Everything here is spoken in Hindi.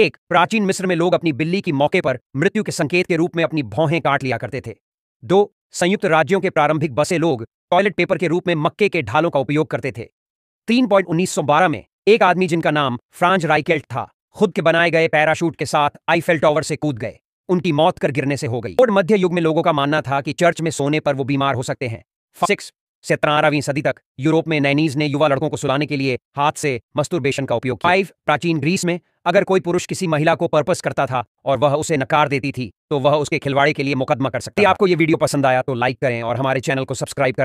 एक प्राचीन मिस्र में लोग अपनी बिल्ली की मौके पर मृत्यु के संकेत के रूप में अपनी भौहें काट लिया करते थे दो संयुक्त राज्यों के प्रारंभिक बसे लोग टॉयलेट पेपर के रूप में मक्के के ढालों का उपयोग करते थे तीन पॉइंट उन्नीस में एक आदमी जिनका नाम फ्रांज राइकेल्ट था खुद के बनाए गए पैराशूट के साथ आईफेल टॉवर से कूद गए उनकी मौत कर गिरने से हो गई और मध्य युग में लोगों का मानना था कि चर्च में सोने पर वो बीमार हो सकते हैं सिक्स सत्रहवीं सदी तक यूरोप में नैनीज ने युवा लड़कों को सुलाने के लिए हाथ से मस्तुरबेशन का उपयोग फाइव प्राचीन ग्रीस में अगर कोई पुरुष किसी महिला को पर्पस करता था और वह उसे नकार देती थी तो वह उसके खिलवाड़े के लिए मुकदमा कर सकती आपको ये वीडियो पसंद आया तो लाइक करें और हमारे चैनल को सब्सक्राइब करना